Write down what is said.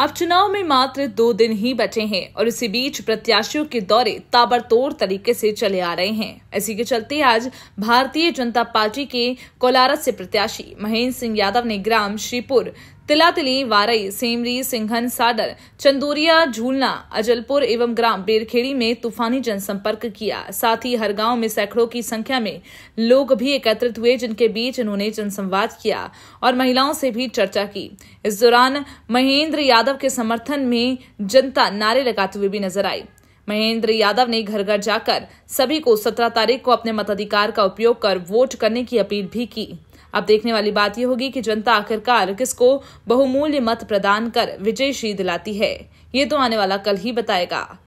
अब चुनाव में मात्र दो दिन ही बचे हैं और इसी बीच प्रत्याशियों के दौरे ताबड़तोड़ तरीके से चले आ रहे हैं इसी के चलते आज भारतीय जनता पार्टी के कोलारस से प्रत्याशी महेंद्र सिंह यादव ने ग्राम श्रीपुर तिलातिली वारई सेमरी सिंघन साडर चंदोरिया झूलना अजलपुर एवं ग्राम बेरखेड़ी में तूफानी जनसंपर्क किया साथ ही हर गांव में सैकड़ों की संख्या में लोग भी एकत्रित हुए जिनके बीच उन्होंने जनसंवाद किया और महिलाओं से भी चर्चा की इस दौरान महेंद्र यादव के समर्थन में जनता नारे लगाते हुए भी नजर आई महेंद्र यादव ने घर घर जाकर सभी को सत्रह तारीख को अपने मताधिकार का उपयोग कर वोट करने की अपील भी की अब देखने वाली बात यह होगी कि जनता आखिरकार किसको बहुमूल्य मत प्रदान कर विजयी दिलाती है ये तो आने वाला कल ही बताएगा